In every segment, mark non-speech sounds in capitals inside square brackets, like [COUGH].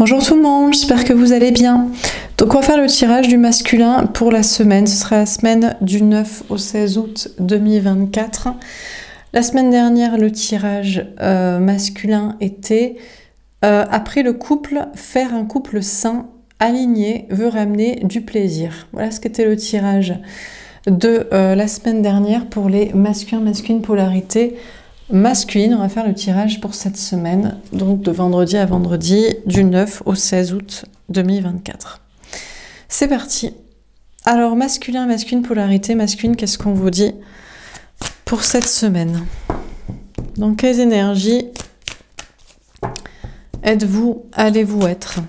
Bonjour tout le monde, j'espère que vous allez bien. Donc on va faire le tirage du masculin pour la semaine. Ce sera la semaine du 9 au 16 août 2024. La semaine dernière, le tirage euh, masculin était euh, après le couple, faire un couple sain, aligné, veut ramener du plaisir. Voilà ce qu'était le tirage de euh, la semaine dernière pour les masculins, masculines polarité masculine. On va faire le tirage pour cette semaine, donc de vendredi à vendredi, du 9 au 16 août 2024. C'est parti. Alors, masculin, masculine, polarité, masculine, qu'est-ce qu'on vous dit pour cette semaine Dans quelles énergies êtes-vous, allez-vous être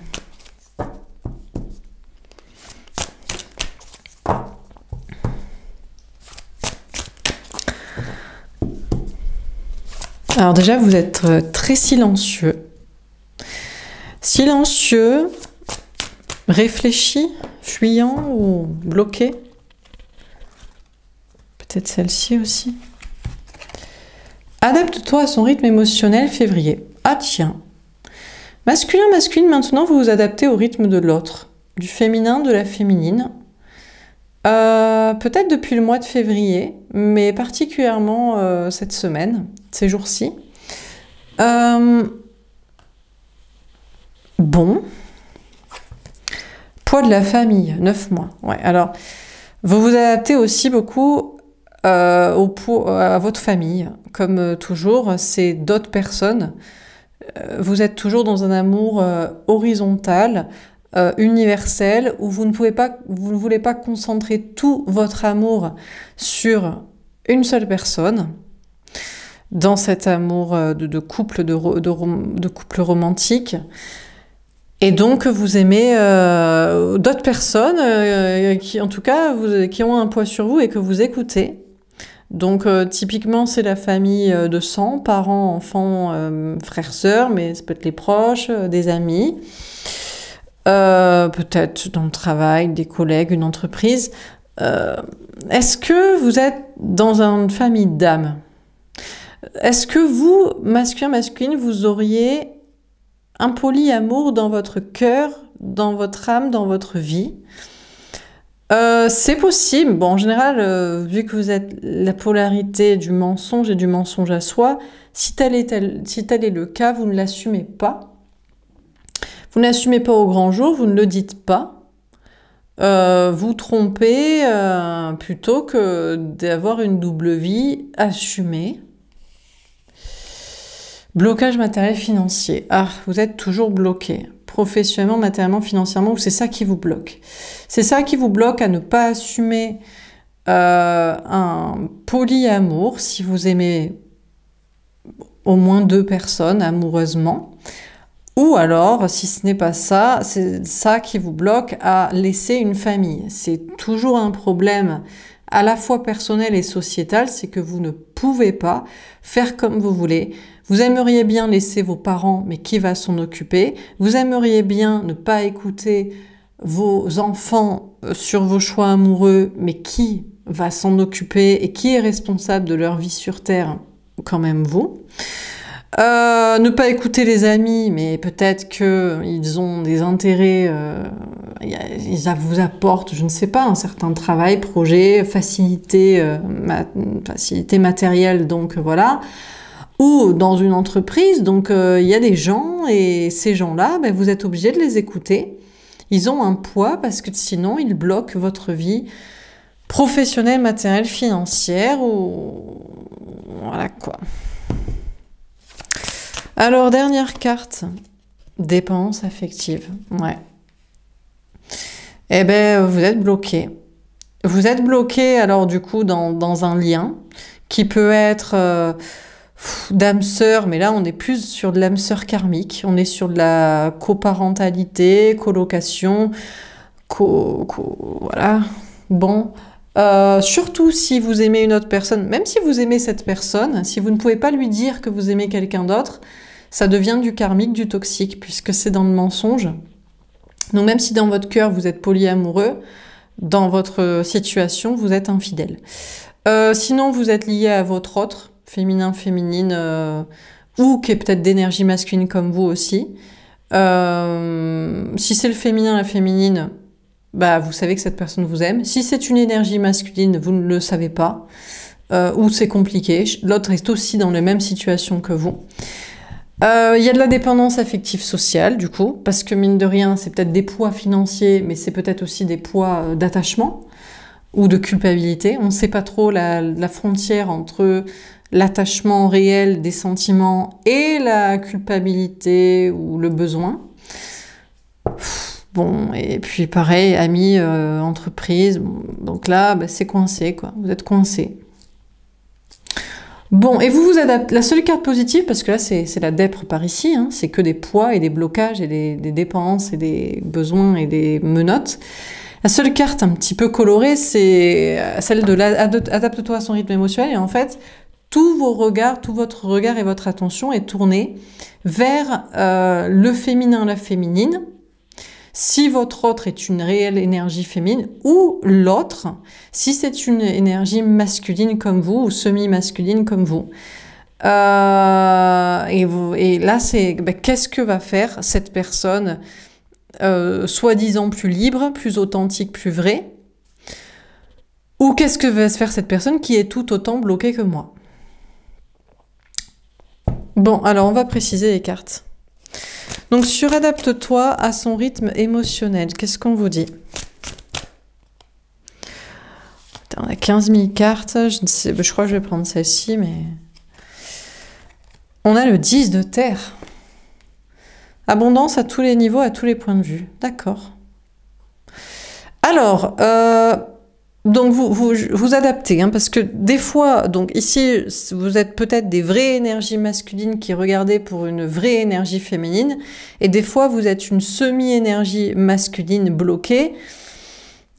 Alors déjà, vous êtes euh, très silencieux. Silencieux, réfléchi, fuyant ou bloqué. Peut-être celle-ci aussi. Adapte-toi à son rythme émotionnel février. Ah tiens. Masculin, masculine, maintenant vous vous adaptez au rythme de l'autre, du féminin, de la féminine. Euh, peut-être depuis le mois de février, mais particulièrement euh, cette semaine ces jours-ci. Euh, bon. Poids de la famille, 9 mois. Ouais, alors, vous vous adaptez aussi beaucoup euh, au euh, à votre famille. Comme toujours, c'est d'autres personnes. Vous êtes toujours dans un amour horizontal, universel, où vous ne, pouvez pas, vous ne voulez pas concentrer tout votre amour sur une seule personne dans cet amour euh, de, couple, de, couple romantique. Et donc, vous aimez euh, d'autres personnes euh, qui, en tout cas, vous, qui ont un poids sur vous et que vous écoutez. Donc, typiquement, c'est la famille de sang, parents, enfants, frères, sœurs, mais ça peut être les proches, des amis, peut-être dans le travail, des collègues, une entreprise. Est-ce que vous êtes dans une famille d'âmes est-ce que vous, masculin, masculine, vous auriez un poli amour dans votre cœur, dans votre âme, dans votre vie euh, c'est possible. Bon, en général, euh, vu que vous êtes la polarité du mensonge et du mensonge à soi, si tel est, le cas, vous ne l'assumez pas. Vous n'assumez pas au grand jour, vous ne le dites pas. Euh, vous trompez plutôt que d'avoir une double vie assumée. Blocage matériel financier. Ah, vous êtes toujours bloqué, professionnellement, matériellement, financièrement, ou c'est ça qui vous bloque. C'est ça qui vous bloque à ne pas assumer euh, un polyamour, si vous aimez au moins deux personnes amoureusement. Ou alors, si ce n'est pas ça, c'est ça qui vous bloque à laisser une famille. C'est toujours un problème à la fois personnel et sociétal, c'est que vous ne pouvez pas faire comme vous voulez, vous aimeriez bien laisser vos parents, mais qui va s'en occuper Vous aimeriez bien ne pas écouter vos enfants euh, sur vos choix amoureux, mais qui va s'en occuper et qui est responsable de leur vie sur Terre Quand même vous. Euh, ne pas écouter les amis, mais peut-être qu'ils ont des intérêts, euh, ils vous apportent, je ne sais pas, un certain travail, projet, facilité, facilité matérielle, donc voilà ou dans une entreprise. Donc euh, il y a des gens et ces gens-là, ben, vous êtes obligé de les écouter. Ils ont un poids parce que sinon ils bloquent votre vie professionnelle, matérielle, financière ou voilà quoi. Alors dernière carte, dépenses affectives. Ouais. Eh ben vous êtes bloqué. Vous êtes bloqué alors du coup dans, un lien qui peut être euh, d'âme sœur, mais là on est plus sur de l'âme sœur karmique, on est sur de la coparentalité, colocation, co, co voilà, bon. Euh, surtout si vous aimez une autre personne, même si vous aimez cette personne, si vous ne pouvez pas lui dire que vous aimez quelqu'un d'autre, ça devient du karmique, du toxique, puisque c'est dans le mensonge. Donc même si dans votre cœur vous êtes polyamoureux, dans votre situation vous êtes infidèle. Euh, sinon vous êtes lié à votre autre, féminin, féminine, euh, ou qui est peut-être d'énergie masculine comme vous aussi. Euh, si c'est le féminin, la féminine, bah, vous savez que cette personne vous aime. Si c'est une énergie masculine, vous ne le savez pas, euh, ou c'est compliqué. L'autre est aussi dans la même situation que vous. Il y a de la dépendance affective sociale, du coup, parce que mine de rien, c'est peut-être des poids financiers, mais c'est peut-être aussi des poids d'attachement ou de culpabilité. On ne sait pas trop la frontière entre l'attachement réel des sentiments et la culpabilité ou le besoin. Bon, et puis pareil, amis, euh, entreprise, donc là, bah, c'est coincé, quoi. Vous êtes coincé. Bon, et vous vous adaptez. La seule carte positive, parce que là, c'est la dèpre par ici, hein, c'est que des poids et des blocages et des, des, dépenses et des besoins et des menottes. La seule carte un petit peu colorée, c'est euh, celle de l'adapte-toi à son rythme émotionnel. Et en fait, tous vos regards, tout votre regard et votre attention est tourné vers euh, le féminin, la féminine, si votre autre est une réelle énergie féminine, ou l'autre, si c'est une énergie masculine comme vous, ou semi-masculine comme vous. Euh, et, vous là, c'est ben, qu'est-ce que va faire cette personne euh, soi-disant plus libre, plus authentique, plus vraie Ou qu'est-ce que va se faire cette personne qui est tout autant bloquée que moi Bon, alors on va préciser les cartes. Donc suradapte toi à son rythme émotionnel, qu'est-ce qu'on vous dit On a 15 000 cartes, je, je crois que je vais prendre celle-ci, mais... On a le 10 de terre. Abondance à tous les niveaux, à tous les points de vue. D'accord. Alors, euh, donc vous vous, adaptez, hein, parce que des fois, donc ici, vous êtes peut-être des vraies énergies masculines qui regardez pour une vraie énergie féminine, et des fois, vous êtes une semi-énergie masculine bloquée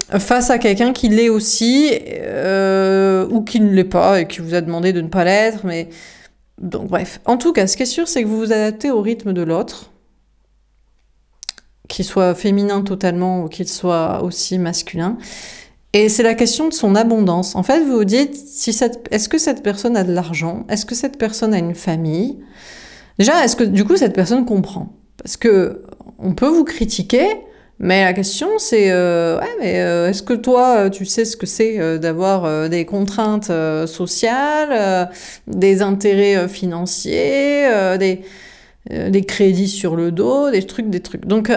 face à quelqu'un qui l'est aussi, euh, ou qui ne l'est pas, et qui vous a demandé de ne pas l'être, mais... Donc bref, en tout cas, ce qui est sûr, c'est que vous vous adaptez au rythme de l'autre, qu'il soit féminin totalement ou qu'il soit aussi masculin. Et c'est la question de son abondance. En fait, vous vous dites, si est-ce que cette personne a de l'argent Est-ce que cette personne a une famille Déjà, est-ce que du coup cette personne comprend Parce que on peut vous critiquer, mais la question c'est, euh, ouais, mais euh, est-ce que toi euh, tu sais ce que c'est d'avoir des contraintes sociales, des intérêts financiers, des, des crédits sur le dos, des trucs, des trucs. Donc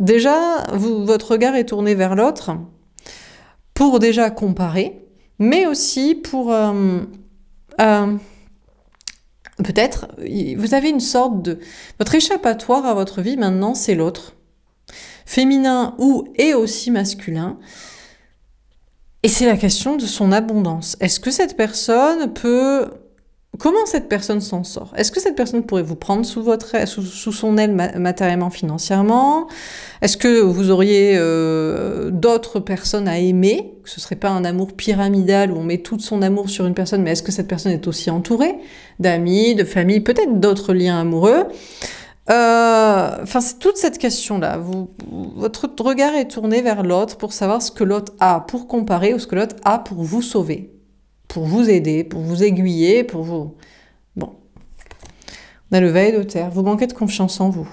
déjà, vous, votre regard est tourné vers l'autre pour déjà comparer, mais aussi pour... Euh, euh, peut-être, vous avez une sorte de... Votre échappatoire à votre vie maintenant, c'est l'autre. Féminin ou et aussi masculin. Et c'est la question de son abondance. Est-ce que cette personne peut Comment cette personne s'en sort Est-ce que cette personne pourrait vous prendre sous, son aile matériellement, financièrement Est-ce que vous auriez euh, d'autres personnes à aimer Ce ne serait pas un amour pyramidal où on met tout son amour sur une personne, mais est-ce que cette personne est aussi entourée d'amis, de famille, peut-être d'autres liens amoureux euh, Enfin, c'est toute cette question-là. Votre regard est tourné vers l'autre pour savoir ce que l'autre a pour comparer ou ce que l'autre a pour vous sauver pour vous aider, pour vous aiguiller, pour vous... Bon. On a le veille de terre. Vous manquez de confiance en vous.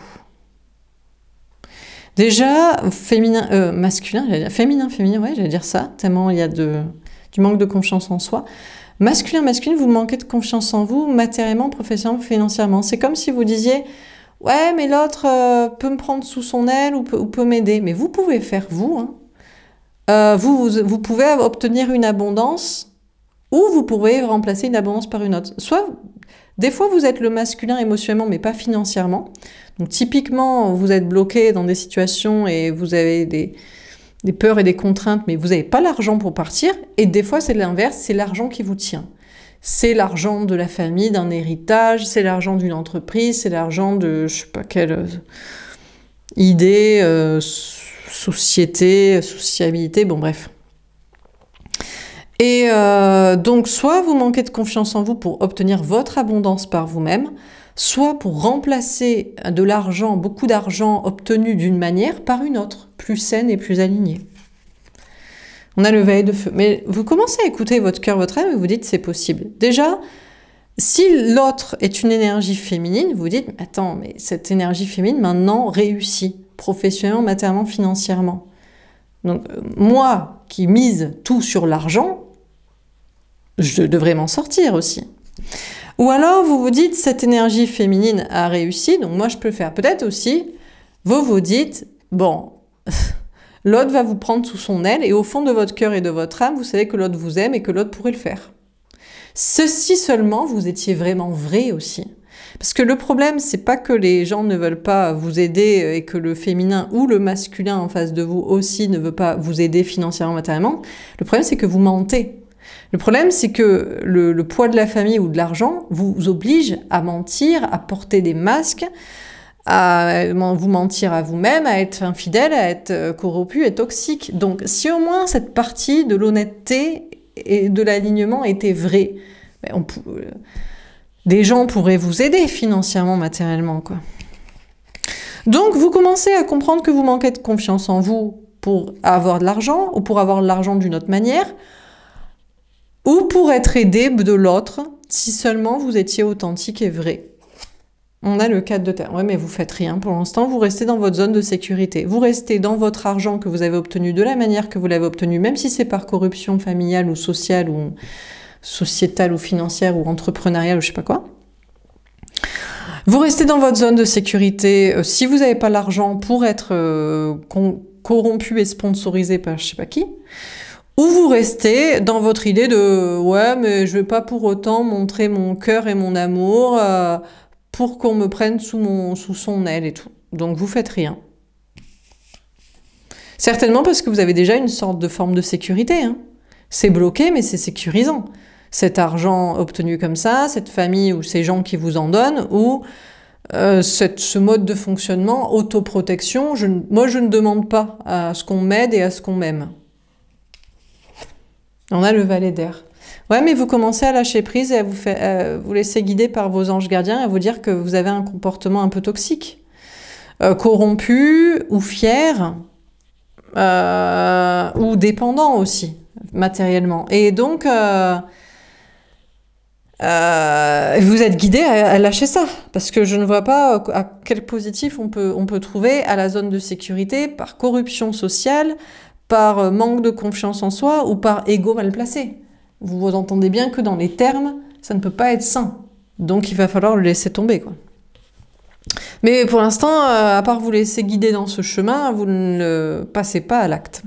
Déjà, féminin, euh, masculin, dire, féminin, féminin, ouais, j'allais dire ça, tellement il y a de, du manque de confiance en soi. Masculin, masculine, vous manquez de confiance en vous, matériellement, professionnellement, financièrement. C'est comme si vous disiez, ouais, mais l'autre euh, peut me prendre sous son aile ou peut, m'aider. Mais vous pouvez faire vous. Hein. Euh, vous, vous, vous pouvez obtenir une abondance ou vous pouvez remplacer une abondance par une autre. Soit, des fois, vous êtes le masculin émotionnellement, mais pas financièrement. Donc, typiquement, vous êtes bloqué dans des situations et vous avez des, peurs et des contraintes, mais vous n'avez pas l'argent pour partir. Et des fois, c'est l'inverse, c'est l'argent qui vous tient. C'est l'argent de la famille, d'un héritage, c'est l'argent d'une entreprise, c'est l'argent de je sais pas quelle euh, idée, euh, société, sociabilité, bon bref. Et euh, donc, soit vous manquez de confiance en vous pour obtenir votre abondance par vous-même, soit pour remplacer de l'argent, beaucoup d'argent obtenu d'une manière par une autre, plus saine et plus alignée. On a le veille de feu. Mais vous commencez à écouter votre cœur, votre âme, et vous dites c'est possible. Déjà, si l'autre est une énergie féminine, vous dites attends, mais cette énergie féminine maintenant réussit, professionnellement, matériellement, financièrement. Donc, euh, moi qui mise tout sur l'argent, je devrais m'en sortir aussi. Ou alors vous vous dites cette énergie féminine a réussi, donc moi je peux le faire. Peut-être aussi, vous vous dites, bon, [LAUGHS] l'autre va vous prendre sous son aile et au fond de votre cœur et de votre âme, vous savez que l'autre vous aime et que l'autre pourrait le faire. Ceci seulement, vous étiez vraiment vrai aussi. Parce que le problème, c'est pas que les gens ne veulent pas vous aider et que le féminin ou le masculin en face de vous aussi ne veut pas vous aider financièrement, matériellement. Le problème, c'est que vous mentez. Le problème, c'est que le, poids de la famille ou de l'argent vous oblige à mentir, à porter des masques, à vous mentir à vous-même, à être infidèle, à être euh, corrompu et toxique. Donc, si au moins cette partie de l'honnêteté et de l'alignement était vraie, ben, euh, des gens pourraient vous aider financièrement, matériellement, Donc, vous commencez à comprendre que vous manquez de confiance en vous pour avoir de l'argent ou pour avoir de l'argent d'une autre manière ou pour être aidé de l'autre si seulement vous étiez authentique et vrai. On a le cadre de terre. Ouais, mais vous faites rien pour l'instant. Vous restez dans votre zone de sécurité. Vous restez dans votre argent que vous avez obtenu de la manière que vous l'avez obtenu, même si c'est par corruption familiale ou sociale ou sociétale ou financière ou entrepreneuriale ou je sais pas quoi. Vous restez dans votre zone de sécurité. Euh, si vous n'avez pas l'argent pour être euh, corrompu et sponsorisé par je sais pas qui, ou vous restez dans votre idée de ouais mais je vais pas pour autant montrer mon cœur et mon amour euh, pour qu'on me prenne sous, mon, sous son aile et tout. Donc vous faites rien. Certainement parce que vous avez déjà une sorte de forme de sécurité. Hein. C'est bloqué mais c'est sécurisant. Cet argent obtenu comme ça, cette famille ou ces gens qui vous en donnent ou euh, ce mode de fonctionnement, autoprotection, je, moi je ne demande pas à ce qu'on m'aide et à ce qu'on m'aime. On a le valet d'air. Ouais, mais vous commencez à lâcher prise et à vous, vous laisser guider par vos anges gardiens, à vous dire que vous avez un comportement un peu toxique, euh, corrompu ou fier, euh, ou dépendant aussi, matériellement. Et donc, euh, vous êtes guidé à, lâcher ça, parce que je ne vois pas à quel positif peut, on peut trouver à la zone de sécurité par corruption sociale, par euh, manque de confiance en soi ou par ego mal placé. Vous vous entendez bien que dans les termes, ça ne peut pas être sain. Donc il va falloir le laisser tomber. Quoi. Mais pour l'instant, euh, à part vous laisser guider dans ce chemin, vous ne passez pas à l'acte.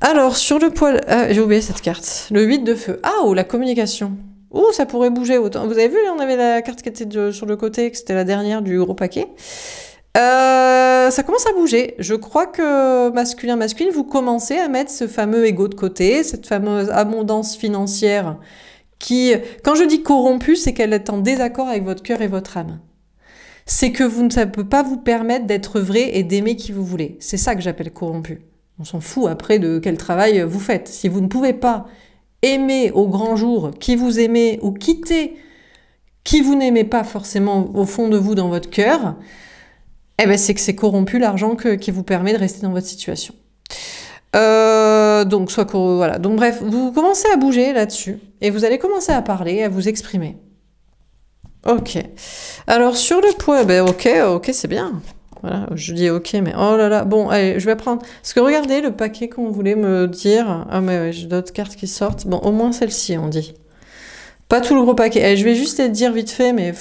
Alors, sur le poil... Euh, j'ai oublié cette carte. Le 8 de feu. Ah, ou oh, la communication. Oh ça pourrait bouger autant. Vous avez vu, on avait la carte qui était sur le côté, que c'était la dernière du gros paquet. Euh, ça commence à bouger. Je crois que masculin, masculine, vous commencez à mettre ce fameux ego de côté, cette fameuse abondance financière qui, quand je dis corrompue, c'est qu'elle est en désaccord avec votre cœur et votre âme. C'est que vous, ça ne peut pas vous permettre d'être vrai et d'aimer qui vous voulez. C'est ça que j'appelle corrompu. On s'en fout après de quel travail vous faites. Si vous ne pouvez pas aimer au grand jour qui vous aimez ou quitter qui vous n'aimez pas forcément au fond de vous dans votre cœur, eh ben, c'est que c'est corrompu l'argent qui vous permet de rester dans votre situation. Euh, donc, soit voilà. Donc, bref, vous commencez à bouger là-dessus et vous allez commencer à parler, à vous exprimer. Ok. Alors, sur le poids, ben, ok, ok, c'est bien. Voilà, je dis ok, mais oh là là. Bon, allez, je vais prendre. Parce que regardez le paquet qu'on voulait me dire. Ah, mais j'ai d'autres cartes qui sortent. Bon, au moins celle-ci, on dit. Pas tout le gros paquet. je vais juste dire vite fait, mais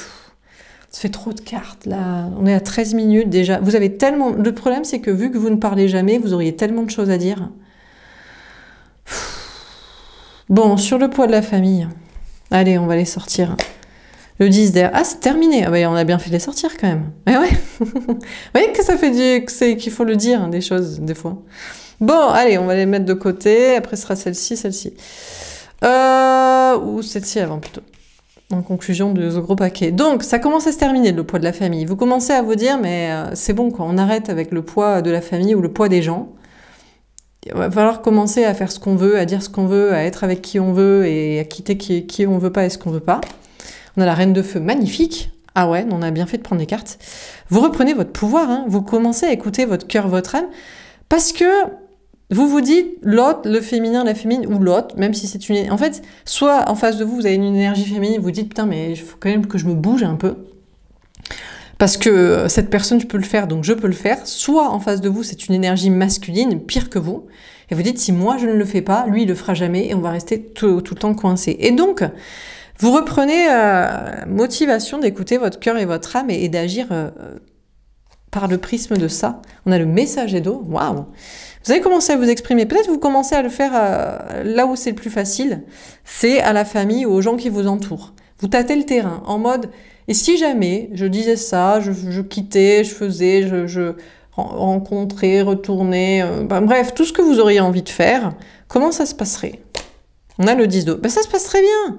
ça fait trop de cartes là. On est à 13 minutes déjà. Vous avez tellement. Le problème, c'est que vu que vous ne parlez jamais, vous auriez tellement de choses à dire. Bon, sur le poids de la famille. Allez, on va les sortir. Le 10 d'air. Ah, c'est terminé. Ah on a bien fait de les sortir quand même. Mais eh ouais. [LAUGHS] vous voyez que ça fait du. qu'il faut le dire, des choses, des fois. Bon, allez, on va les mettre de côté. Après, ce sera celle-ci, celle-ci. Euh, ou celle-ci avant plutôt en conclusion de ce gros paquet. Donc, ça commence à se terminer, le poids de la famille. Vous commencez à vous dire, mais euh, c'est bon, quoi, on arrête avec le poids de la famille ou le poids des gens. Il va falloir commencer à faire ce qu'on veut, à dire ce qu'on veut, à être avec qui on veut et à quitter qui, on veut pas et ce qu'on veut pas. On a la reine de feu magnifique. Ah ouais, on a bien fait de prendre les cartes. Vous reprenez votre pouvoir, hein. vous commencez à écouter votre cœur, votre âme, parce que vous vous dites l'autre, le féminin, la féminine, ou l'autre, même si c'est une... En fait, soit en face de vous, vous avez une énergie féminine, vous dites, putain, mais il faut quand même que je me bouge un peu. Parce que euh, cette personne, je peux le faire, donc je peux le faire. Soit en face de vous, c'est une énergie masculine, pire que vous. Et vous dites, si moi je ne le fais pas, lui il le fera jamais, et on va rester tout, le temps coincé. Et donc, vous reprenez euh, motivation d'écouter votre cœur et votre âme et, d'agir euh, par le prisme de ça. On a le message d'eau, waouh vous avez commencé à vous exprimer. Peut-être vous commencez à le faire euh, là où c'est le plus facile. C'est à la famille ou aux gens qui vous entourent. Vous tâtez le terrain en mode et si jamais je disais ça, je, quittais, je faisais, je, rencontrais, retournais, euh, bah, bref, tout ce que vous auriez envie de faire, comment ça se passerait On a le 10 d'eau. Bah, ça se passe très bien.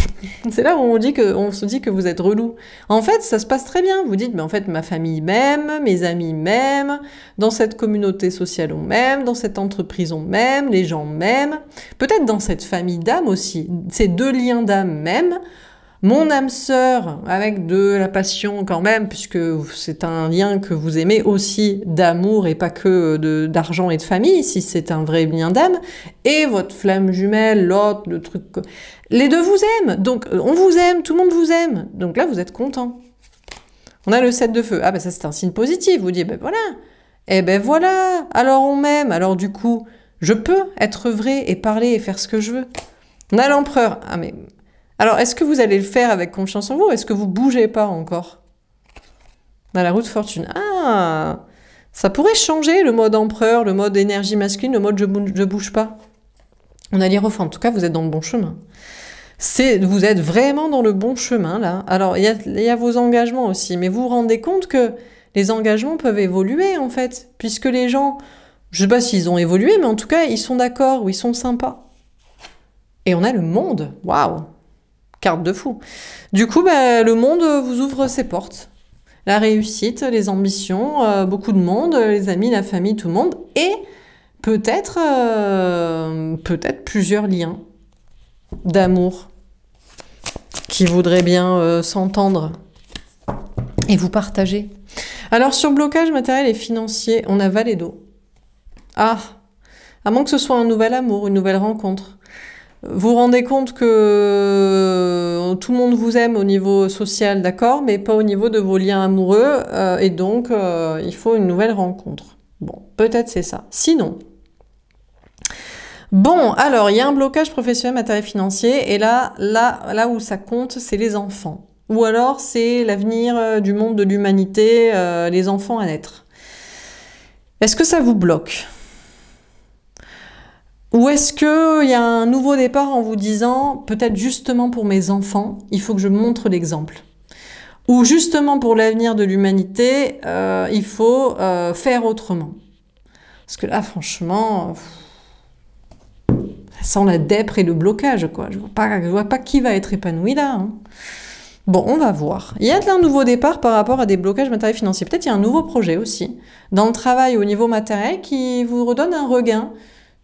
[LAUGHS] c'est là où on, dit que, se dit que vous êtes relou. En fait, ça se passe très bien. Vous dites, mais en fait, ma famille m'aime, mes amis m'aiment, dans cette communauté sociale on m'aime, dans cette entreprise on m'aime, les gens m'aiment. Peut-être dans cette famille d'âme aussi. Ces deux liens d'âme m'aiment. Mon âme sœur, avec de la passion quand même, puisque c'est un lien que vous aimez aussi d'amour et pas que d'argent et de famille, si c'est un vrai lien d'âme. Et votre flamme jumelle, l'autre, le truc. Les deux vous aiment. Donc, euh, on vous aime, tout le monde vous aime. Donc là, vous êtes content. On a le 7 de feu. Ah ben ça c'est un signe positif. Vous dites, ben voilà. Eh ben voilà. Alors on m'aime. Alors du coup, je peux être vrai et parler et faire ce que je veux. On a l'empereur. Ah mais alors, est-ce que vous allez le faire avec confiance en vous Est-ce que vous bougez pas encore dans la route fortune Ah Ça pourrait changer le mode empereur, le mode énergie masculine, le mode je bouge, bouge pas. On a dit enfin, en tout cas, vous êtes dans le bon chemin. C'est, vous êtes vraiment dans le bon chemin là. Alors, il y a, vos engagements aussi, mais vous vous rendez compte que les engagements peuvent évoluer en fait, puisque les gens, je ne sais pas s'ils ont évolué, mais en tout cas, ils sont d'accord ou ils sont sympas. Et on a le monde. Waouh carte de fou. Du coup, bah, le monde euh, vous ouvre ses portes. La réussite, les ambitions, euh, beaucoup de monde, les amis, la famille, tout le monde, et peut-être euh, peut-être plusieurs liens d'amour qui voudraient bien s'entendre et vous partager. Alors sur blocage matériel et financier, on a Valédo. Ah, à moins que ce soit un nouvel amour, une nouvelle rencontre. Vous vous rendez compte que euh, tout le monde vous aime au niveau social, d'accord, mais pas au niveau de vos liens amoureux, euh, et donc euh, il faut une nouvelle rencontre. Bon, peut-être c'est ça. Sinon, Bon, alors, il y a un blocage professionnel, matériel, financier, et là, là, là où ça compte, c'est les enfants. Ou alors, c'est l'avenir du monde de l'humanité, les enfants à naître. Est-ce que ça vous bloque ou est-ce qu'il y a un nouveau départ en vous disant, peut-être justement pour mes enfants, il faut que je montre l'exemple Ou justement pour l'avenir de l'humanité, euh, il faut euh, faire autrement Parce que là, franchement, ça sent la dépre et le blocage, quoi. Je ne vois, vois, pas qui va être épanoui là. Hein. Bon, on va voir. Il y a un nouveau départ par rapport à des blocages matériels financiers. Peut-être il y a un nouveau projet aussi dans le travail au niveau matériel qui vous redonne un regain,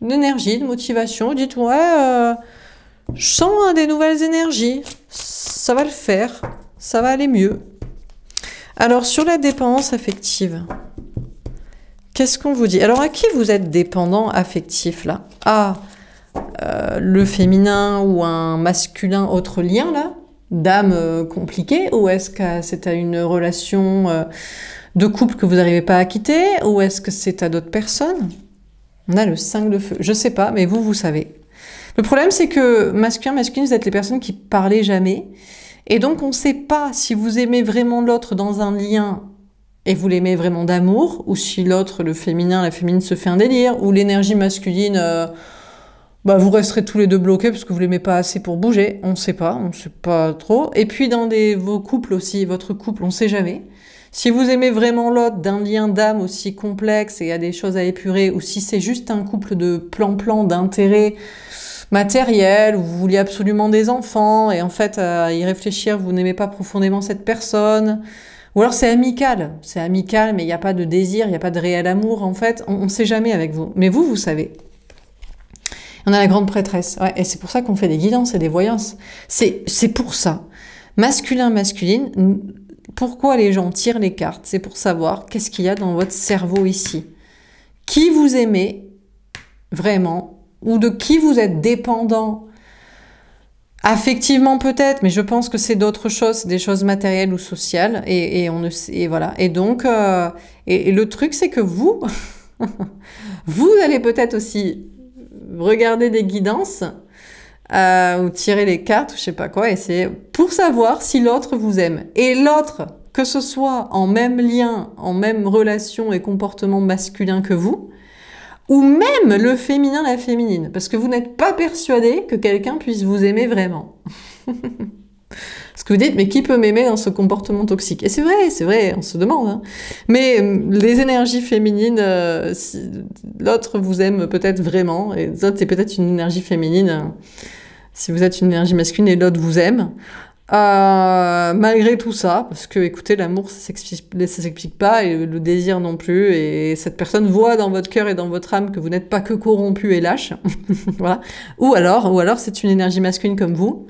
d'énergie, de motivation. dites ouais, euh, je sens hein, des nouvelles énergies. Ça va le faire. Ça va aller mieux. Alors, sur la dépendance affective, qu'est-ce qu'on vous dit Alors, à qui vous êtes dépendant affectif, là À euh, le féminin ou un masculin autre lien, là Dame euh, compliquée Ou est-ce que c'est à une relation de couple que vous n'arrivez pas à quitter Ou est-ce que c'est à d'autres personnes on a le 5 de feu. Je sais pas, mais vous, vous savez. Le problème, c'est que masculin, masculine, vous êtes les personnes qui parlez jamais. Et donc, on ne sait pas si vous aimez vraiment l'autre dans un lien et vous l'aimez vraiment d'amour, ou si l'autre, le féminin, la féminine, se fait un délire, ou l'énergie masculine, euh, bah, vous resterez tous les deux bloqués parce que vous l'aimez pas assez pour bouger. On ne sait pas, on ne sait pas trop. Et puis, dans vos couples aussi, votre couple, on ne sait jamais. Si vous aimez vraiment l'autre d'un lien d'âme aussi complexe et il y a des choses à épurer, ou si c'est juste un couple de plan-plan d'intérêts matériels, ou vous voulez absolument des enfants, et en fait, euh, à y réfléchir, vous n'aimez pas profondément cette personne, ou alors c'est amical, c'est amical, mais il n'y a pas de désir, il n'y a pas de réel amour, en fait, on ne sait jamais avec vous. Mais vous, vous savez. On a la grande prêtresse, ouais, et c'est pour ça qu'on fait des guidances et des voyances. C'est pour ça. Masculin, masculine, pourquoi les gens tirent les cartes C'est pour savoir qu'est-ce qu'il y a dans votre cerveau ici. Qui vous aimez vraiment ou de qui vous êtes dépendant affectivement peut-être, mais je pense que c'est d'autres choses, des choses matérielles ou sociales et, on ne voilà. Et donc euh, et le truc c'est que vous [LAUGHS] vous allez peut-être aussi regarder des guidances euh, ou tirer les cartes, ou je sais pas quoi, et c'est pour savoir si l'autre vous aime. Et l'autre, que ce soit en même lien, en même relation et comportement masculin que vous, ou même le féminin, la féminine, parce que vous n'êtes pas persuadé que quelqu'un puisse vous aimer vraiment. [LAUGHS] Ce que vous dites, mais qui peut m'aimer dans ce comportement toxique Et c'est vrai, c'est vrai, on se demande. Hein. Mais euh, les énergies féminines, euh, l'autre vous aime peut-être vraiment, et l'autre c'est peut-être une énergie féminine, hein. si vous êtes une énergie masculine et l'autre vous aime. Euh, malgré tout ça, parce que écoutez, l'amour ça s'explique pas, et le désir non plus, et cette personne voit dans votre cœur et dans votre âme que vous n'êtes pas que corrompu et lâche, [LAUGHS] voilà. Ou alors, ou alors c'est une énergie masculine comme vous,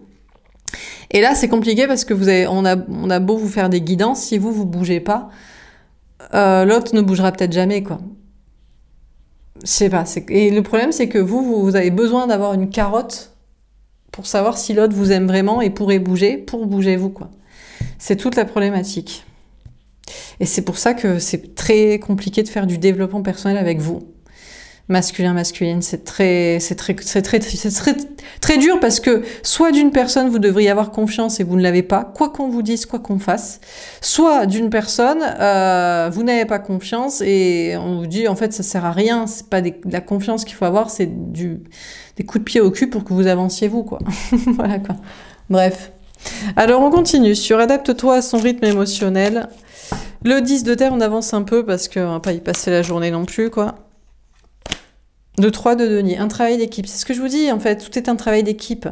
et là, c'est compliqué parce que vous avez, on, a, on a beau vous faire des guidances, si vous, vous bougez pas, euh, l'autre ne bougera peut-être jamais, quoi. Je sais pas. Et le problème, c'est que vous, vous, avez besoin d'avoir une carotte pour savoir si l'autre vous aime vraiment et pourrait bouger, pour bouger vous, quoi. C'est toute la problématique. Et c'est pour ça que c'est très compliqué de faire du développement personnel avec vous masculin masculine c'est très c'est très c'est très c'est très, très dur parce que soit d'une personne vous devriez avoir confiance et vous ne l'avez pas quoi qu'on vous dise quoi qu'on fasse soit d'une personne euh, vous n'avez pas confiance et on vous dit en fait ça sert à rien c'est pas de la confiance qu'il faut avoir c'est du des coups de pied au cul pour que vous avanciez vous quoi [LAUGHS] voilà quoi bref alors on continue sur adapte-toi à son rythme émotionnel le 10 de terre on avance un peu parce qu'on va pas y passer la journée non plus quoi de trois, de Denis, un travail d'équipe. C'est ce que je vous dis, en fait, tout est un travail d'équipe.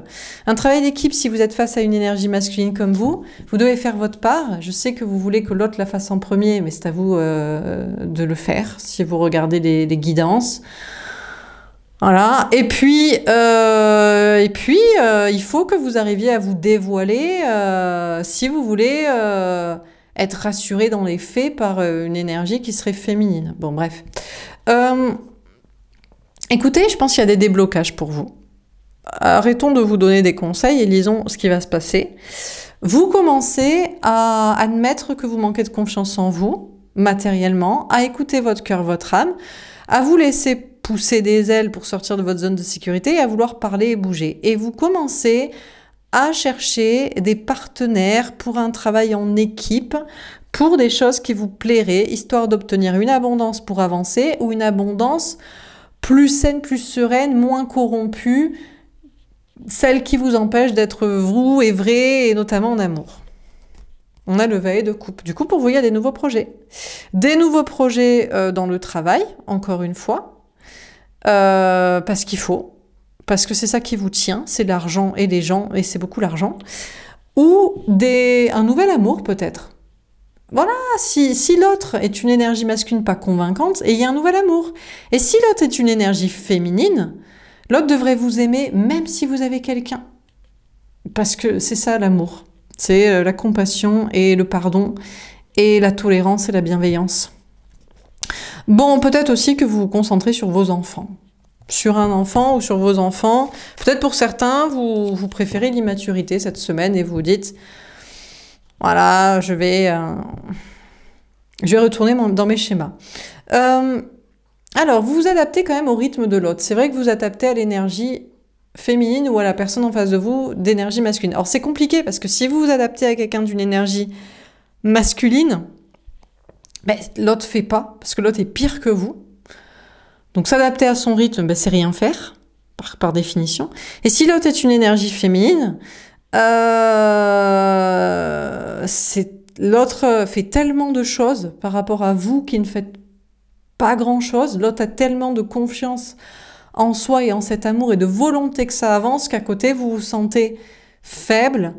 Un travail d'équipe, si vous êtes face à une énergie masculine comme vous, vous devez faire votre part. Je sais que vous voulez que l'autre la fasse en premier, mais c'est à vous euh, de le faire, si vous regardez les, guidances. Voilà. Et puis, euh, et puis euh, il faut que vous arriviez à vous dévoiler si vous voulez être rassuré dans les faits par une énergie qui serait féminine. Bon, bref. Écoutez, je pense qu'il y a des déblocages pour vous. Arrêtons de vous donner des conseils et lisons ce qui va se passer. Vous commencez à admettre que vous manquez de confiance en vous, matériellement, à écouter votre cœur, votre âme, à vous laisser pousser des ailes pour sortir de votre zone de sécurité et à vouloir parler et bouger. Et vous commencez à chercher des partenaires pour un travail en équipe, pour des choses qui vous plairaient, histoire d'obtenir une abondance pour avancer ou une abondance plus saine, plus sereine, moins corrompue, celle qui vous empêche d'être vous et vrai, et notamment en amour. On a le valet de coupe. Du coup, pour vous, il y a des nouveaux projets. Des nouveaux projets euh, dans le travail, encore une fois, euh, parce qu'il faut, parce que c'est ça qui vous tient, c'est l'argent et les gens, et c'est beaucoup l'argent. Ou des, un nouvel amour peut-être. Voilà, si, l'autre est une énergie masculine pas convaincante, et il y a un nouvel amour. Et si l'autre est une énergie féminine, l'autre devrait vous aimer même si vous avez quelqu'un. Parce que c'est ça l'amour. C'est euh, la compassion et le pardon et la tolérance et la bienveillance. Bon, peut-être aussi que vous vous concentrez sur vos enfants. Sur un enfant ou sur vos enfants. Peut-être pour certains, vous, vous préférez l'immaturité cette semaine et vous dites voilà, je vais, euh, je vais retourner dans mes schémas. Euh, alors, vous vous adaptez quand même au rythme de l'autre. C'est vrai que vous vous adaptez à l'énergie féminine ou à la personne en face de vous d'énergie masculine. Alors, c'est compliqué parce que si vous vous adaptez à quelqu'un d'une énergie masculine, l'autre ben, l'autre fait pas parce que l'autre est pire que vous. Donc, s'adapter à son rythme, ben, c'est rien faire par définition. Et si l'autre est une énergie féminine, euh, l'autre fait tellement de choses par rapport à vous qui ne faites pas grand-chose. L'autre a tellement de confiance en soi et en cet amour et de volonté que ça avance qu'à côté, vous vous sentez faible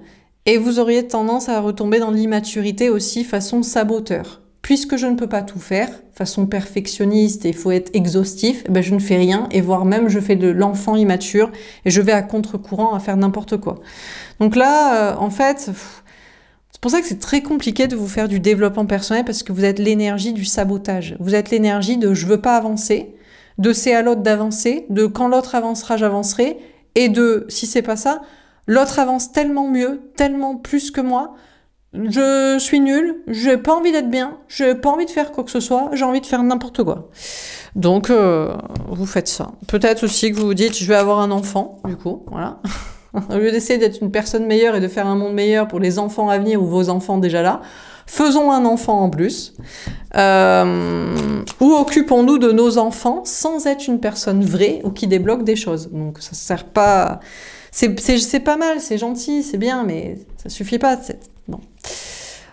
et vous auriez tendance à retomber dans l'immaturité aussi façon saboteur puisque je ne peux pas tout faire, façon perfectionniste et il faut être exhaustif, eh ben je ne fais rien et voire même je fais de l'enfant immature et je vais à contre-courant à faire n'importe quoi. Donc là, euh, en fait, c'est pour ça que c'est très compliqué de vous faire du développement personnel parce que vous êtes l'énergie du sabotage. Vous êtes l'énergie de je veux pas avancer, de c'est à l'autre d'avancer, de quand l'autre avancera, j'avancerai et de si c'est pas ça, l'autre avance tellement mieux, tellement plus que moi je suis nul, j'ai pas envie d'être bien, j'ai pas envie de faire quoi que ce soit, j'ai envie de faire n'importe quoi. Donc, euh, vous faites ça. Peut-être aussi que vous vous dites, je vais avoir un enfant, du coup, voilà. [LAUGHS] Au lieu d'essayer d'être une personne meilleure et de faire un monde meilleur pour les enfants à venir ou vos enfants déjà là, faisons un enfant en plus. Euh, ou occupons-nous de nos enfants sans être une personne vraie ou qui débloque des choses. Donc, ça sert pas. C'est pas mal, c'est gentil, c'est bien, mais ça suffit pas.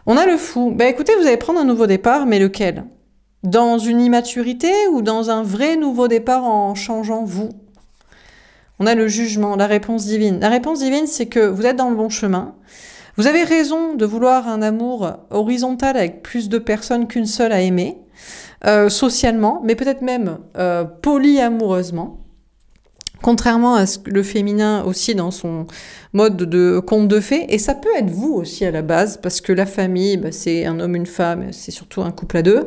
On a le fou. Bah écoutez, vous allez prendre un nouveau départ, mais lequel Dans une immaturité ou dans un vrai nouveau départ en changeant vous On a le jugement, la réponse divine. La réponse divine, c'est que vous êtes dans le bon chemin. Vous avez raison de vouloir un amour horizontal avec plus de personnes qu'une seule à aimer, euh, socialement, mais peut-être même poli euh, polyamoureusement. Contrairement à ce que le féminin aussi dans son mode de conte de fées, et ça peut être vous aussi à la base, parce que la famille, bah, c'est un homme, une femme, c'est surtout un couple à deux.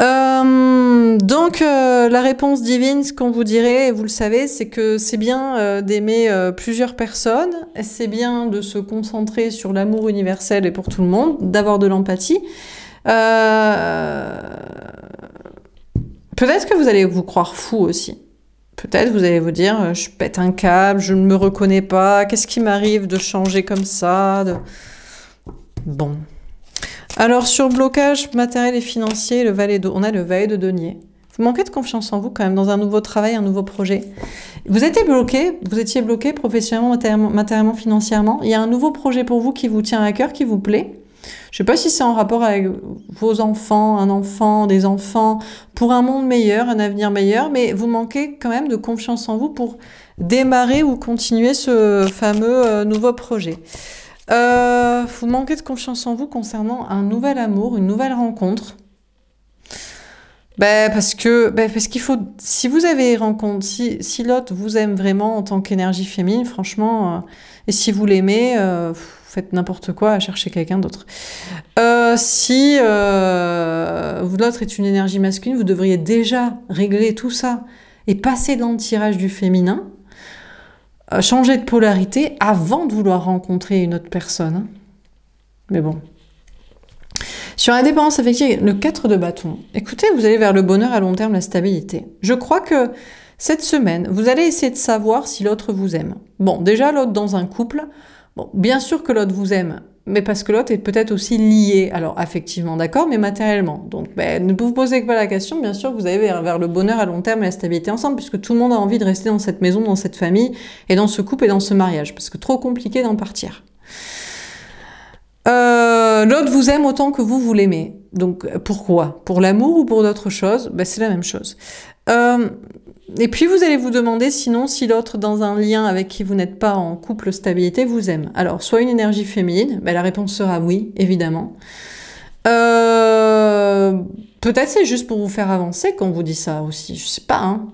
Euh, donc euh, la réponse divine, ce qu'on vous dirait, et vous le savez, c'est que c'est bien euh, d'aimer plusieurs personnes, c'est bien de se concentrer sur l'amour universel et pour tout le monde, d'avoir de l'empathie. Peut-être que vous allez vous croire fou aussi. Peut-être vous allez vous dire, euh, je pète un câble, je ne me reconnais pas, qu'est-ce qui m'arrive de changer comme ça de... Bon. Alors sur blocage matériel et financier, le valet on a le valet de denier. Vous manquez de confiance en vous quand même dans un nouveau travail, un nouveau projet. Vous étiez bloqué, vous étiez bloqué professionnellement, matériellement, financièrement. Il y a un nouveau projet pour vous qui vous tient à cœur, qui vous plaît. Je sais pas si c'est en rapport avec vos enfants, un enfant, des enfants, pour un monde meilleur, un avenir meilleur, mais vous manquez quand même de confiance en vous pour démarrer ou continuer ce fameux euh, nouveau projet. Euh, vous manquez de confiance en vous concernant un nouvel amour, une nouvelle rencontre. Ben parce que ben parce qu'il faut si vous avez rencontre si, l'autre vous aime vraiment en tant qu'énergie féminine franchement euh, et si vous l'aimez euh, faites n'importe quoi à chercher quelqu'un d'autre. Euh, si euh, l'autre est une énergie masculine, vous devriez déjà régler tout ça et passer dans le tirage du féminin, euh, changer de polarité avant de vouloir rencontrer une autre personne. Mais bon. Sur l'indépendance affective, le 4 de bâton. Écoutez, vous allez vers le bonheur à long terme, la stabilité. Je crois que cette semaine, vous allez essayer de savoir si l'autre vous aime. Bon, déjà, l'autre dans un couple, Bon, bien sûr que l'autre vous aime, mais parce que l'autre est peut-être aussi lié, alors affectivement d'accord, mais matériellement. Donc ben, ne vous posez pas la question, bien sûr, vous allez vers, le bonheur à long terme et la stabilité ensemble, puisque tout le monde a envie de rester dans cette maison, dans cette famille, et dans ce couple et dans ce mariage, parce que trop compliqué d'en partir. Euh, l'autre vous aime autant que vous, vous l'aimez. Donc pourquoi Pour l'amour ou pour d'autres choses ben, C'est la même chose. Euh, et puis vous allez vous demander sinon si l'autre dans un lien avec qui vous n'êtes pas en couple stabilité vous aime. Alors soit une énergie féminine, ben la réponse sera oui, évidemment. Euh, peut-être c'est juste pour vous faire avancer qu'on vous dit ça aussi, je sais pas. Hein.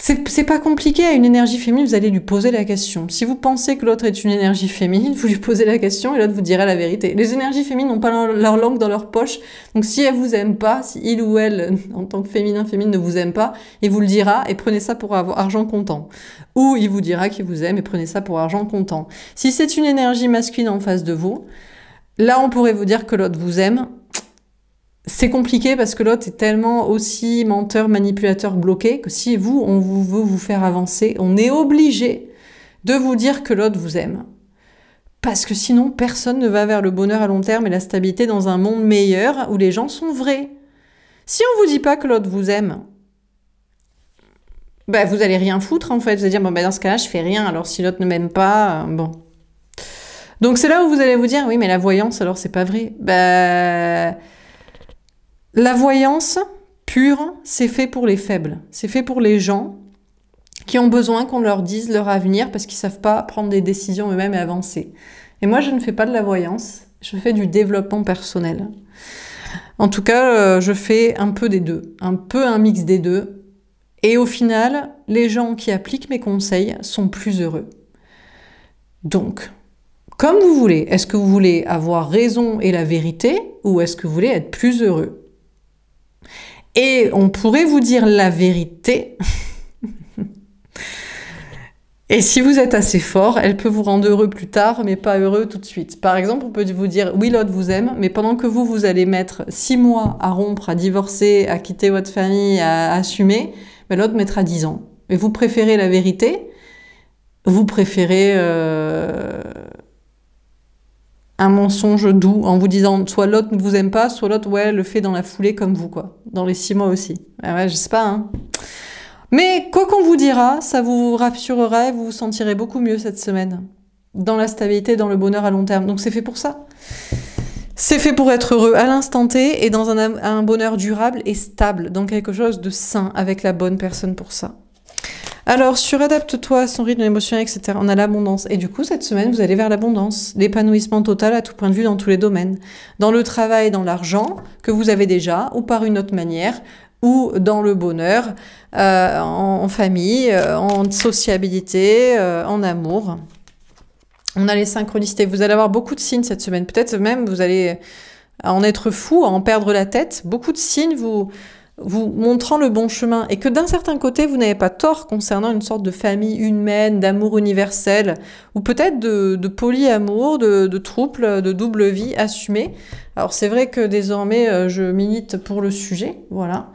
C'est pas compliqué à une énergie féminine, vous allez lui poser la question. Si vous pensez que l'autre est une énergie féminine, vous lui posez la question et l'autre vous dira la vérité. Les énergies féminines n'ont pas leur, langue dans leur poche, donc si elle vous aime pas, si il ou elle, [LAUGHS] en tant que féminin, féminine, ne vous aime pas, il vous le dira et prenez ça pour avoir argent comptant. Ou il vous dira qu'il vous aime et prenez ça pour argent comptant. Si c'est une énergie masculine en face de vous, là on pourrait vous dire que l'autre vous aime, c'est compliqué parce que l'autre est tellement aussi menteur, manipulateur, bloqué que si vous, on vous veut vous faire avancer, on est obligé de vous dire que l'autre vous aime. Parce que sinon, personne ne va vers le bonheur à long terme et la stabilité dans un monde meilleur où les gens sont vrais. Si on vous dit pas que l'autre vous aime, bah, vous allez rien foutre en fait. Vous allez dire, bon, ben dans ce cas-là, je fais rien. Alors si l'autre ne m'aime pas, euh, bon. Donc c'est là où vous allez vous dire, oui, mais la voyance, alors c'est pas vrai. Bah la voyance pure, c'est fait pour les faibles, c'est fait pour les gens qui ont besoin qu'on leur dise leur avenir parce qu'ils ne savent pas prendre des décisions eux-mêmes et avancer. Et moi, je ne fais pas de la voyance, je fais du développement personnel. En tout cas, euh, je fais un peu des deux, un peu un mix des deux. Et au final, les gens qui appliquent mes conseils sont plus heureux. Donc, comme vous voulez, est-ce que vous voulez avoir raison et la vérité ou est-ce que vous voulez être plus heureux et on pourrait vous dire la vérité. [LAUGHS] et si vous êtes assez fort, elle peut vous rendre heureux plus tard, mais pas heureux tout de suite. Par exemple, on peut vous dire oui, l'autre vous aime, mais pendant que vous, vous allez mettre six mois à rompre, à divorcer, à quitter votre famille, à, assumer, mais ben, l'autre mettra 10 ans. Et vous préférez la vérité, vous préférez euh, songe doux en vous disant soit l'autre ne vous aime pas, soit l'autre, ouais, le fait dans la foulée comme vous, quoi. Dans les six mois aussi. Ah ouais, je sais pas, hein. Mais quoi qu'on vous dira, ça vous rassurera vous vous sentirez beaucoup mieux cette semaine. Dans la stabilité, dans le bonheur à long terme. Donc c'est fait pour ça. C'est fait pour être heureux à l'instant T et dans un, un bonheur durable et stable, dans quelque chose de sain avec la bonne personne pour ça. Alors, sur Adapte-toi à son rythme émotionnel, etc., on a l'abondance. Et du coup, cette semaine, vous allez vers l'abondance, l'épanouissement total à tout point de vue dans tous les domaines. Dans le travail, dans l'argent, que vous avez déjà, ou par une autre manière, ou dans le bonheur, euh, en, famille, euh, en sociabilité, euh, en amour. On a les synchronicités. Vous allez avoir beaucoup de signes cette semaine. Peut-être même, vous allez en être fou, en perdre la tête. Beaucoup de signes vous, vous montrant le bon chemin et que d'un certain côté, vous n'avez pas tort concernant une sorte de famille humaine, d'amour universel, ou peut-être de, de, polyamour, de, de trouble, de double vie assumée. Alors c'est vrai que désormais, euh, je milite pour le sujet, voilà.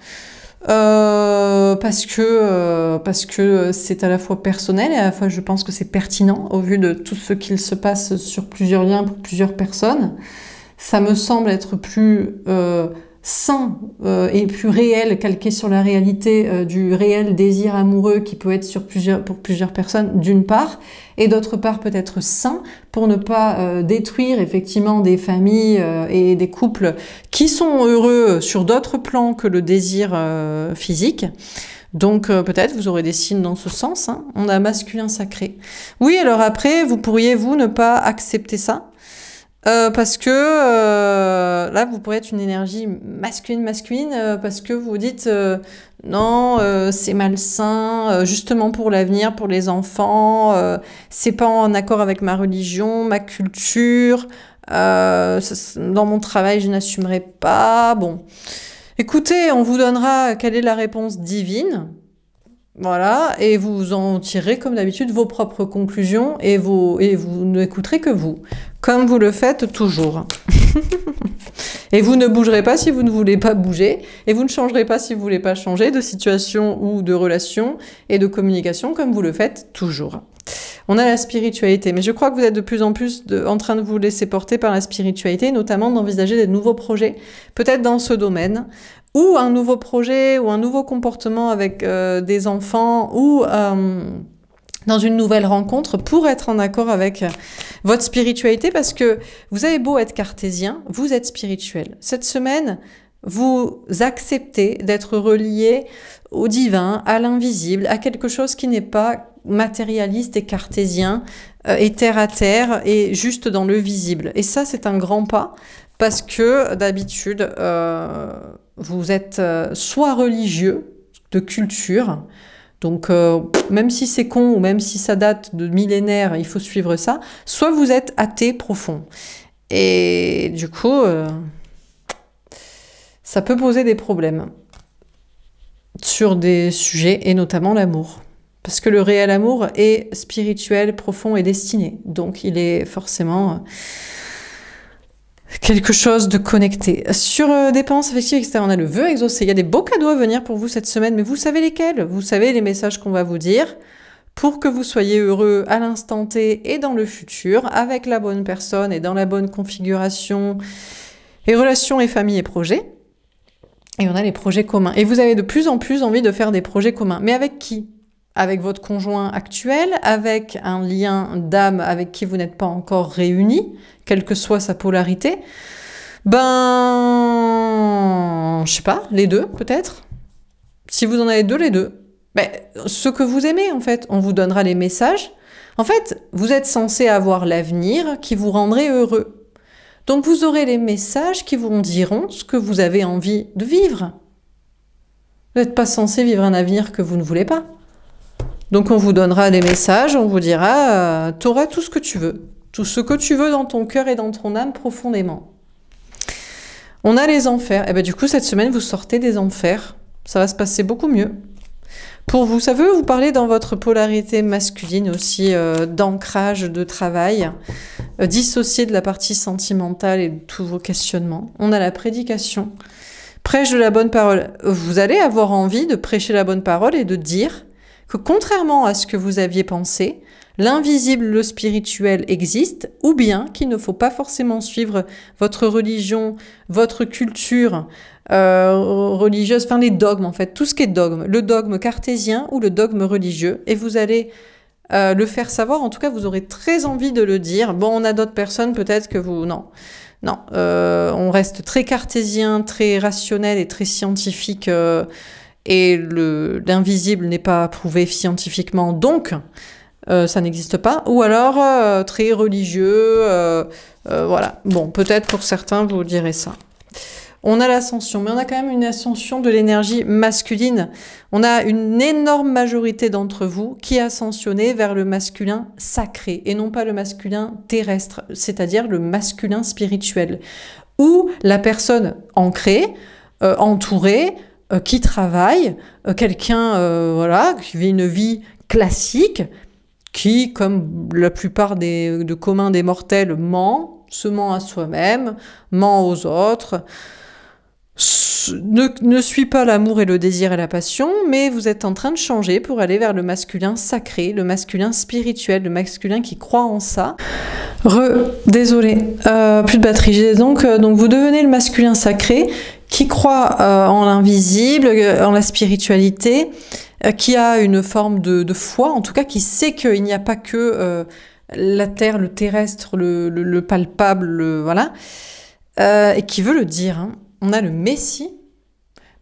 Euh, parce que euh, parce que c'est à la fois personnel et à la fois je pense que c'est pertinent au vu de tout ce qu'il se passe sur plusieurs liens pour plusieurs personnes. Ça me semble être plus euh, sain euh, et plus réel, calqué sur la réalité euh, du réel désir amoureux qui peut être sur plusieurs, pour plusieurs personnes, d'une part, et d'autre part peut-être sain pour ne pas euh, détruire effectivement des familles et des couples qui sont heureux sur d'autres plans que le désir physique. Donc peut-être vous aurez des signes dans ce sens. Hein. On a masculin sacré. Oui, alors après, vous pourriez, vous, ne pas accepter ça euh, parce que euh, là, vous pourrez être une énergie masculine, masculine, euh, parce que vous dites non, c'est malsain, justement pour l'avenir, pour les enfants, c'est pas en accord avec ma religion, ma culture, dans mon travail, je n'assumerai pas. Bon, écoutez, on vous donnera quelle est la réponse divine. Voilà, et vous en tirez comme d'habitude vos propres conclusions et, vous et vous n'écouterez que vous, comme vous le faites toujours. [LAUGHS] et vous ne bougerez pas si vous ne voulez pas bouger, et vous ne changerez pas si vous ne voulez pas changer de situation ou de relation et de communication comme vous le faites toujours. On a la spiritualité, mais je crois que vous êtes de plus en plus en train de vous laisser porter par la spiritualité, notamment d'envisager des nouveaux projets, peut-être dans ce domaine, ou un nouveau projet ou un nouveau comportement avec euh, des enfants ou euh, dans une nouvelle rencontre pour être en accord avec euh, votre spiritualité parce que vous avez beau être cartésien, vous êtes spirituel. Cette semaine, vous acceptez d'être relié au divin, à l'invisible, à quelque chose qui n'est pas matérialiste et cartésien et terre à terre et juste dans le visible. Et ça, c'est un grand pas parce que d'habitude, euh, vous êtes euh, soit religieux, de culture, donc, euh, même si c'est con ou même si ça date de millénaires, il faut suivre ça. Soit vous êtes athée profond. Et du coup, euh, ça peut poser des problèmes sur des sujets, et notamment l'amour. Parce que le réel amour est spirituel, profond et destiné. Donc, il est forcément quelque chose de connecté. Sur euh, dépenses affectives, etc., on a le vœu exaucé. Il y a des beaux cadeaux à venir pour vous cette semaine, mais vous savez lesquels Vous savez les messages qu'on va vous dire pour que vous soyez heureux à l'instant T et dans le futur, avec la bonne personne et dans la bonne configuration, et relations et familles et projets. Et on a les projets communs. Et vous avez de plus en plus envie de faire des projets communs. Mais avec qui avec votre conjoint actuel, avec un lien d'âme avec qui vous n'êtes pas encore réuni, quelle que soit sa polarité, ben, je sais pas, les deux peut-être. Si vous en avez deux, les deux. Ben, ce que vous aimez en fait, on vous donnera les messages. En fait, vous êtes censé avoir l'avenir qui vous rendrait heureux. Donc vous aurez les messages qui vous diront ce que vous avez envie de vivre. Vous n'êtes pas censé vivre un avenir que vous ne voulez pas. Donc on vous donnera des messages, on vous dira, euh, t'auras tout ce que tu veux, tout ce que tu veux dans ton cœur et dans ton âme profondément. On a les enfers. Et eh bien du coup, cette semaine, vous sortez des enfers. Ça va se passer beaucoup mieux. Pour vous, ça veut vous parler dans votre polarité masculine aussi euh, d'ancrage, de travail, euh, dissocié de la partie sentimentale et de tous vos questionnements. On a la prédication. Prêche de la bonne parole. Vous allez avoir envie de prêcher la bonne parole et de dire que contrairement à ce que vous aviez pensé, l'invisible, le spirituel existe, ou bien qu'il ne faut pas forcément suivre votre religion, votre culture euh, religieuse, enfin les dogmes en fait, tout ce qui est dogme, le dogme cartésien ou le dogme religieux, et vous allez euh, le faire savoir, en tout cas vous aurez très envie de le dire. Bon, on a d'autres personnes peut-être que vous... Non. Non, euh, on reste très cartésien, très rationnel et très scientifique et l'invisible n'est pas prouvé scientifiquement, donc euh, ça n'existe pas, ou alors euh, très religieux, euh, voilà. Bon, peut-être pour certains, vous direz ça. On a l'ascension, mais on a quand même une ascension de l'énergie masculine. On a une énorme majorité d'entre vous qui ascensionnez vers le masculin sacré et non pas le masculin terrestre, c'est-à-dire le masculin spirituel, où la personne ancrée, entourée, euh, qui travaille, euh, quelqu'un euh, voilà, qui vit une vie classique, qui, comme la plupart des communs des mortels, ment, se ment à soi-même, ment aux autres, ne, ne suit pas l'amour et le désir et la passion, mais vous êtes en train de changer pour aller vers le masculin sacré, le masculin spirituel, le masculin qui croit en ça. Re, désolé, euh, plus de batterie. donc, euh, donc vous devenez le masculin sacré qui croit euh, en l'invisible, en la spiritualité, qui a une forme de, foi, en tout cas qui sait qu'il n'y a pas que la terre, le terrestre, le, palpable, le, voilà, et qui veut le dire. Hein on a le Messie,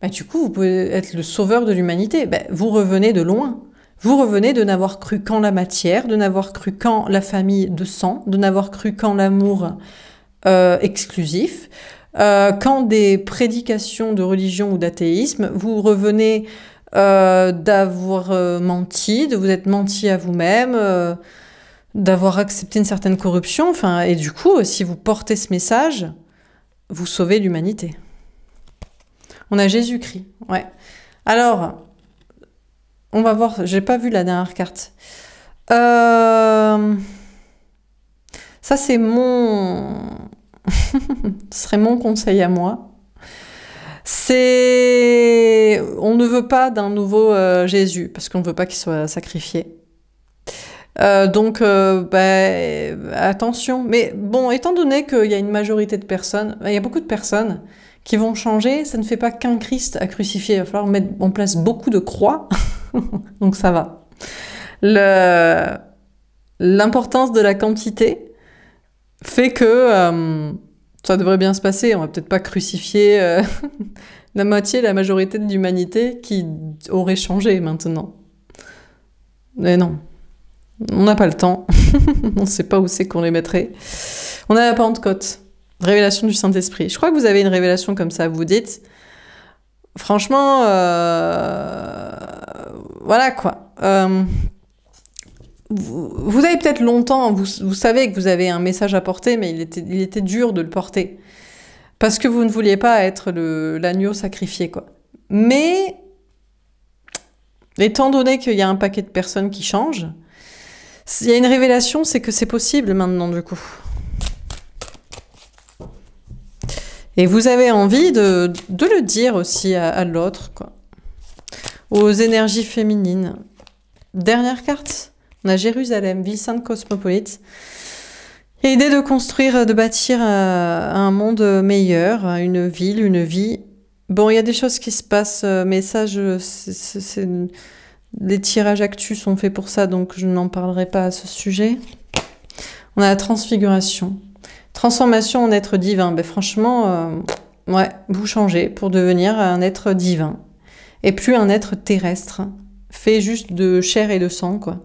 bah, du coup, vous pouvez être le sauveur de l'humanité. Bah, vous revenez de loin. Vous revenez de n'avoir cru qu'en la matière, de n'avoir cru qu'en la famille de sang, de n'avoir cru qu'en l'amour euh, exclusif. qu'en euh, quand des prédications de religion ou d'athéisme, vous revenez euh, d'avoir menti, de vous être menti à vous-même, d'avoir accepté une certaine corruption. Enfin, et du coup, si vous portez ce message, vous sauvez l'humanité. On a Jésus-Christ. Ouais. Alors, on va voir. J'ai pas vu la dernière carte. Euh, ça, c'est mon. [LAUGHS] Ce serait mon conseil à moi. C'est. On ne veut pas d'un nouveau euh, Jésus, parce qu'on ne veut pas qu'il soit sacrifié. Euh, donc, ben, attention. Mais bon, étant donné qu'il y a une majorité de personnes, il y a beaucoup de personnes qui vont changer. Ça ne fait pas qu'un Christ à crucifier. Il va falloir mettre en place beaucoup de croix. [LAUGHS] Donc ça va. L'importance de la quantité fait que euh, ça devrait bien se passer. On va peut-être pas crucifier euh, [LAUGHS] la moitié, la majorité de l'humanité qui aurait changé maintenant. Mais non, on n'a pas le temps. [LAUGHS] on ne sait pas où c'est qu'on les mettrait. On a la Pentecôte. Révélation du Saint-Esprit. Je crois que vous avez une révélation comme ça, vous, dites. Franchement, euh, voilà quoi. Euh, vous, avez peut-être longtemps, vous, savez que vous avez un message à porter, mais il était, dur de le porter. Parce que vous ne vouliez pas être l'agneau sacrifié, quoi. Mais, étant donné qu'il y a un paquet de personnes qui changent, il y a une révélation, c'est que c'est possible maintenant, du coup. Et vous avez envie de, le dire aussi à, l'autre, quoi. Aux énergies féminines. Dernière carte, on a Jérusalem, ville sainte cosmopolite. Et l'idée de construire, de bâtir euh, un monde meilleur, une ville, une vie. Bon, il y a des choses qui se passent, euh, mais ça, les tirages actus sont faits pour ça, donc je n'en parlerai pas à ce sujet. On a la transfiguration. Transformation en être divin, ben franchement, euh, ouais, vous changez pour devenir un être divin et plus un être terrestre, fait juste de chair et de sang, quoi,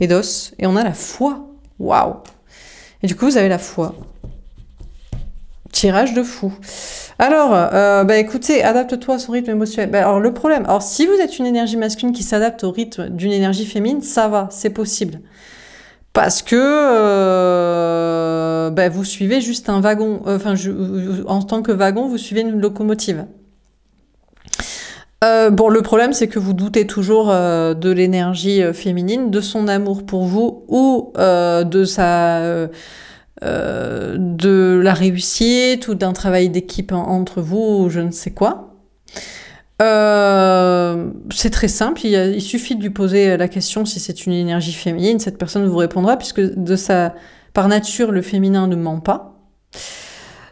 et d'os. Et on a la foi. Waouh Et du coup, vous avez la foi. Tirage de fou. Alors, euh, ben, écoutez, adapte-toi à son rythme émotionnel. Ben, alors, le problème, alors si vous êtes une énergie masculine qui s'adapte au rythme d'une énergie féminine, ça va, c'est possible parce que euh, bah, vous suivez juste un wagon, euh, enfin en tant que wagon, vous suivez une locomotive. Euh, bon, le problème, c'est que vous doutez toujours euh, de l'énergie féminine, de son amour pour vous ou de sa de la réussite ou d'un travail d'équipe entre vous ou je ne sais quoi. Euh, c'est très simple, il, suffit de lui poser la question si c'est une énergie féminine, cette personne vous répondra puisque de sa par nature le féminin ne ment pas.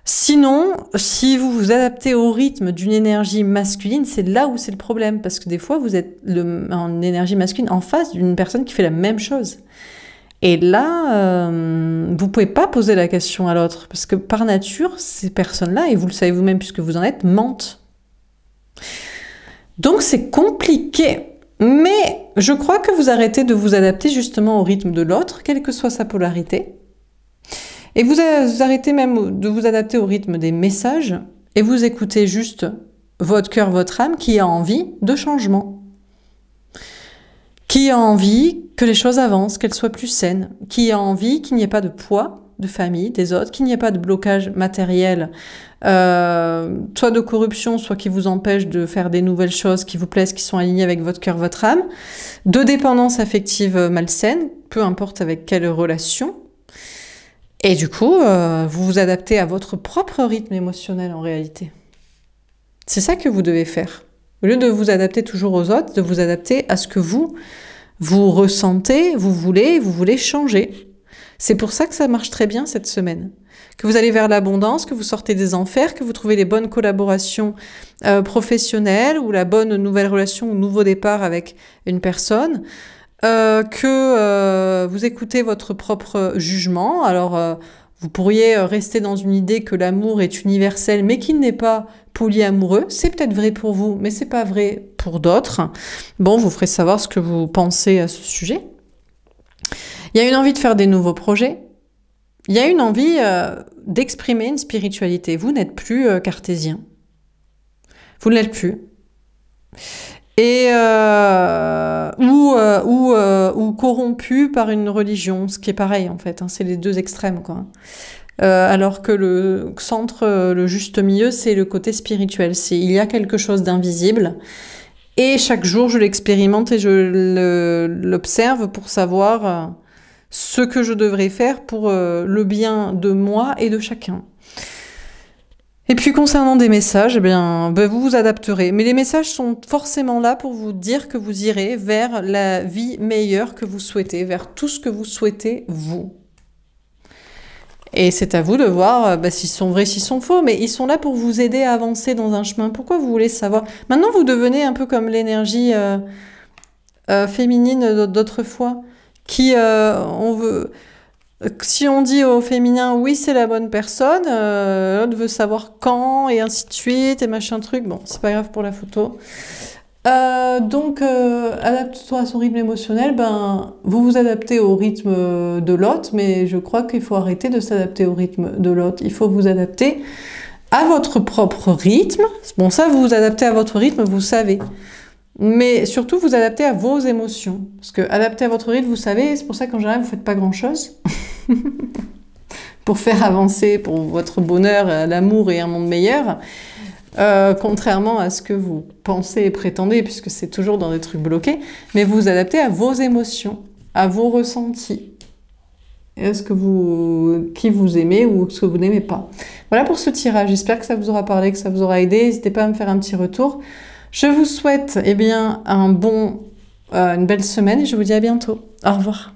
Sinon, si vous vous adaptez au rythme d'une énergie masculine, c'est là où c'est le problème parce que des fois vous êtes en énergie masculine en face d'une personne qui fait la même chose. Et là, euh, vous ne pouvez pas poser la question à l'autre parce que par nature, ces personnes-là, et vous le savez vous-même puisque vous en êtes, mentent. Donc c'est compliqué. Mais je crois que vous arrêtez de vous adapter justement au rythme de l'autre, quelle que soit sa polarité. Et vous euh, arrêtez même de vous adapter au rythme des messages et vous écoutez juste votre cœur, votre âme qui a envie de changement. Qui a envie que les choses avancent, qu'elles soient plus saines. Qui a envie qu'il n'y ait pas de poids de famille, des autres, qu'il n'y ait pas de blocage matériel euh, soit de corruption, soit qui vous empêche de faire des nouvelles choses qui vous plaisent, qui sont alignées avec votre cœur, votre âme, de dépendance affective malsaine, peu importe avec quelle relation. Et du coup, euh, vous vous adaptez à votre propre rythme émotionnel en réalité. C'est ça que vous devez faire. Au lieu de vous adapter toujours aux autres, de vous adapter à ce que vous, vous ressentez, vous voulez, vous voulez changer. C'est pour ça que ça marche très bien cette semaine que vous allez vers l'abondance, que vous sortez des enfers, que vous trouvez les bonnes collaborations euh, professionnelles ou la bonne nouvelle relation ou nouveau départ avec une personne. Euh, que euh, vous écoutez votre propre jugement. Alors, vous pourriez rester dans une idée que l'amour est universel, mais qu'il n'est pas polyamoureux. C'est peut-être vrai pour vous, mais c'est pas vrai pour d'autres. Bon, vous ferez savoir ce que vous pensez à ce sujet. Il y a une envie de faire des nouveaux projets, il y a une envie euh, d'exprimer une spiritualité. Vous n'êtes plus euh, cartésien. Vous ne l'êtes plus. Et euh, ou, ou, ou, corrompu par une religion, ce qui est pareil en fait. Hein. c'est les deux extrêmes quoi. alors que le centre, le juste milieu, c'est le côté spirituel. il y a quelque chose d'invisible. Et chaque jour, je l'expérimente et je l'observe pour savoir ce que je devrais faire pour euh, le bien de moi et de chacun. Et puis concernant des messages, eh bien, ben, vous vous adapterez. Mais les messages sont forcément là pour vous dire que vous irez vers la vie meilleure que vous souhaitez, vers tout ce que vous souhaitez vous. Et c'est à vous de voir euh, ben, s'ils sont vrais, s'ils sont faux, mais ils sont là pour vous aider à avancer dans un chemin. Pourquoi vous voulez savoir Maintenant, vous devenez un peu comme l'énergie euh, féminine d'autrefois qui, euh, on veut, si on dit au féminin oui c'est la bonne personne, euh, l'autre veut savoir quand et ainsi de suite et machin truc. Bon, c'est pas grave pour la photo. Euh, donc, adapte-toi à son rythme émotionnel. Ben, vous vous adaptez au rythme de l'autre, mais je crois qu'il faut arrêter de s'adapter au rythme de l'autre. Il faut vous adapter à votre propre rythme. Bon, ça, vous vous adaptez à votre rythme, vous savez mais surtout vous adaptez à vos émotions. Parce que adapter à votre rythme, vous savez, c'est pour ça qu'en général, vous ne faites pas grand-chose. [LAUGHS] pour faire avancer, pour votre bonheur, euh, l'amour et un monde meilleur. Euh, contrairement à ce que vous pensez et prétendez, puisque c'est toujours dans des trucs bloqués, mais vous adaptez à vos émotions, à vos ressentis. Est-ce que vous, qui vous aimez ou ce que vous n'aimez pas. Voilà pour ce tirage. J'espère que ça vous aura parlé, que ça vous aura aidé. N'hésitez pas à me faire un petit retour. Je vous souhaite eh bien, un bon, euh, une belle semaine et je vous dis à bientôt. Au revoir.